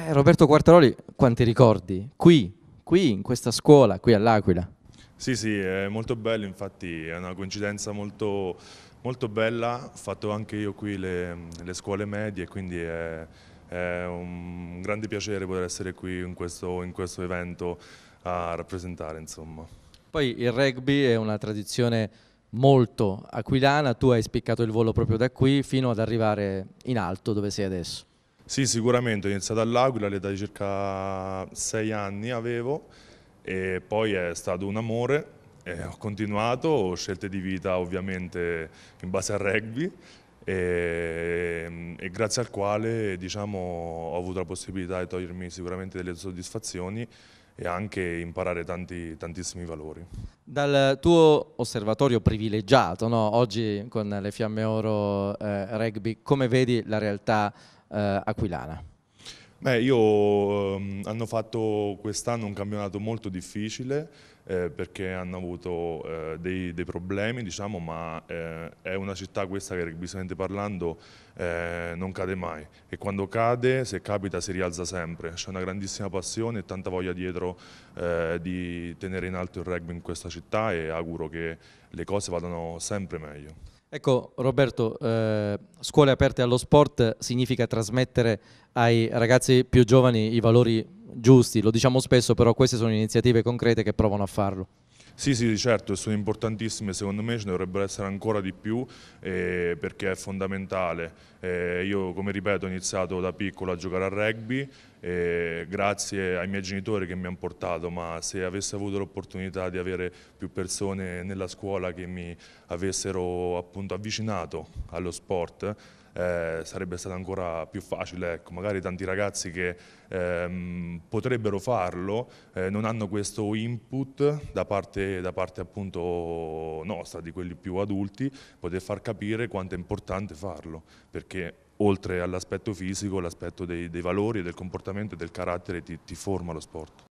Eh, Roberto Quartaroli, quanti ricordi? Qui, qui in questa scuola, qui all'Aquila. Sì, sì, è molto bello, infatti è una coincidenza molto, molto bella, ho fatto anche io qui le, le scuole medie, quindi è, è, un grande piacere poter essere qui in questo, in questo evento a rappresentare. Insomma. Poi il rugby è una tradizione molto aquilana, tu hai spiccato il volo proprio da qui fino ad arrivare in alto dove sei adesso. Sì, sicuramente, ho iniziato all'Aquila all'età di circa sei anni avevo e poi è stato un amore, ho continuato, ho scelte di vita ovviamente in base al rugby e, e, grazie al quale diciamo, ho avuto la possibilità di togliermi sicuramente delle soddisfazioni e anche imparare tanti, tantissimi valori. Dal tuo osservatorio privilegiato, no? oggi con le Fiamme Oro eh, Rugby, come vedi la realtà eh, aquilana? Beh, io ehm, hanno fatto quest'anno un campionato molto difficile eh, perché hanno avuto eh, dei, dei, problemi, diciamo, ma eh, è una città questa che rugbysamente parlando eh, non cade mai e quando cade, se capita, si rialza sempre. C'è una grandissima passione e tanta voglia dietro eh, di tenere in alto il rugby in questa città e auguro che le cose vadano sempre meglio. Ecco Roberto, eh, scuole aperte allo sport significa trasmettere ai ragazzi più giovani i valori giusti, lo diciamo spesso, però queste sono iniziative concrete che provano a farlo. Sì, sì, certo, sono importantissime, secondo me ce ne dovrebbero essere ancora di più eh, perché è fondamentale. Eh, io, come ripeto, ho iniziato da piccolo a giocare a rugby eh, grazie ai miei genitori che mi hanno portato, ma se avessi avuto l'opportunità di avere più persone nella scuola che mi avessero appunto avvicinato allo sport, eh, sarebbe stato ancora più facile, ecco, magari tanti ragazzi che ehm, potrebbero farlo eh, non hanno questo input da parte, da parte, appunto nostra, di quelli più adulti, poter far capire quanto è importante farlo, perché oltre all'aspetto fisico, l'aspetto dei, dei, valori, del comportamento e del carattere ti, ti forma lo sport.